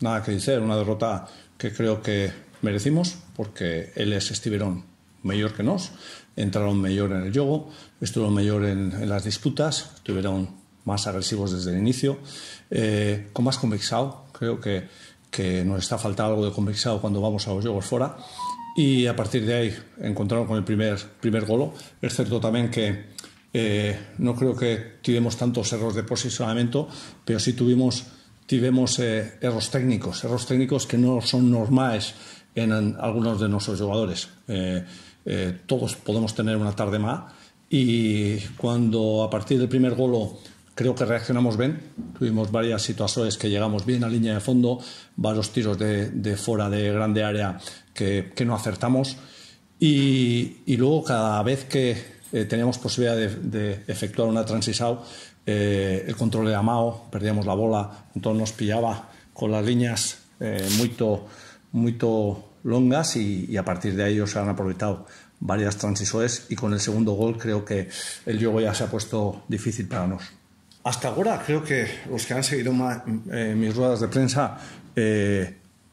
Nada que decir, una derrota que creo que merecimos porque es estuvieron mejor que nos, entraron mejor en el juego, estuvieron mejor en, las disputas, estuvieron más agresivos desde el inicio, eh, con más convexado, creo que, nos está faltando algo de convexado cuando vamos a los juegos fuera, y a partir de ahí encontraron con el primer, primer golo. Es cierto también que eh, no creo que tuvimos tantos errores de posicionamiento, pero sí tuvimos, tuvimos eh, errores técnicos, errores técnicos que no son normales en, algunos de nuestros jugadores. Eh, todos podemos tener una tarde más y cuando a partir del primer golo creo que reaccionamos bien, tuvimos varias situaciones que llegamos bien a línea de fondo, varios tiros de, fuera de grande área que, no acertamos y luego cada vez que eh, teníamos posibilidad de, efectuar una transisao, eh, el control era mao, perdíamos la bola, entonces nos pillaba con las líneas eh, muy longas y, a partir de ahí se han aprovechado varias transisoes y con el segundo gol creo que el juego ya se ha puesto difícil para nosotros. Hasta ahora creo que los que han seguido mis ruedas de prensa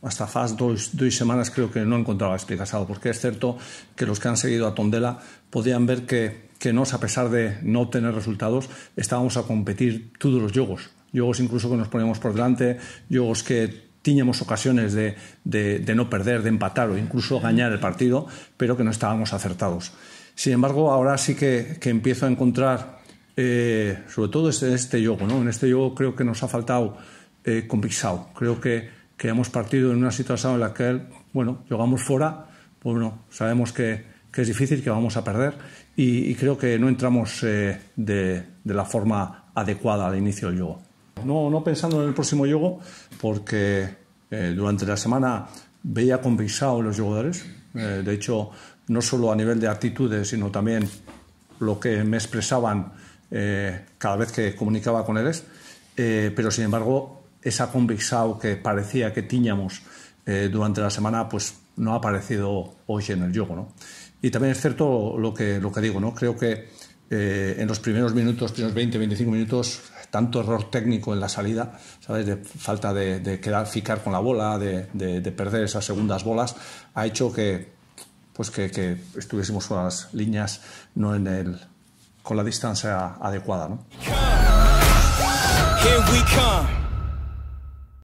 hasta faz dos semanas creo que no encontraba explicación, porque es cierto que los que han seguido a Tondela podían ver que, que nos, a pesar de no tener resultados, estábamos a competir todos los juegos. Juegos incluso que nos poníamos por delante, juegos que teníamos ocasiones de, no perder, de empatar o incluso ganar el partido, pero que no estábamos acertados. Sin embargo, ahora sí que, empiezo a encontrar, eh, sobre todo en este, este, juego, ¿no? en este juego creo que nos ha faltado eh, con Creo que que hemos partido en una situación en la que, bueno, jugamos fuera, pues bueno, sabemos que, que es difícil, que vamos a perder y, creo que no entramos eh, de, de, la forma adecuada al inicio del juego. No, no pensando en el próximo juego, porque eh, durante la semana veía compensado los jugadores. Eh, de hecho, no solo a nivel de actitudes, sino también lo que me expresaban cada vez que comunicaba con ellos. pero sin embargo, esa convicción que parecía que tiñamos eh, durante la semana, pues no ha aparecido hoy en el juego. ¿no? Y también es cierto lo que, lo que digo, ¿no? creo que eh, en los primeros minutos, primeros 20, 25 minutos, tanto error técnico en la salida, ¿sabes? De falta de, de quedar, ficar con la bola, de, perder esas segundas bolas, ha hecho que, pues que, estuviésemos con las líneas no en el, con la distancia adecuada. ¿no?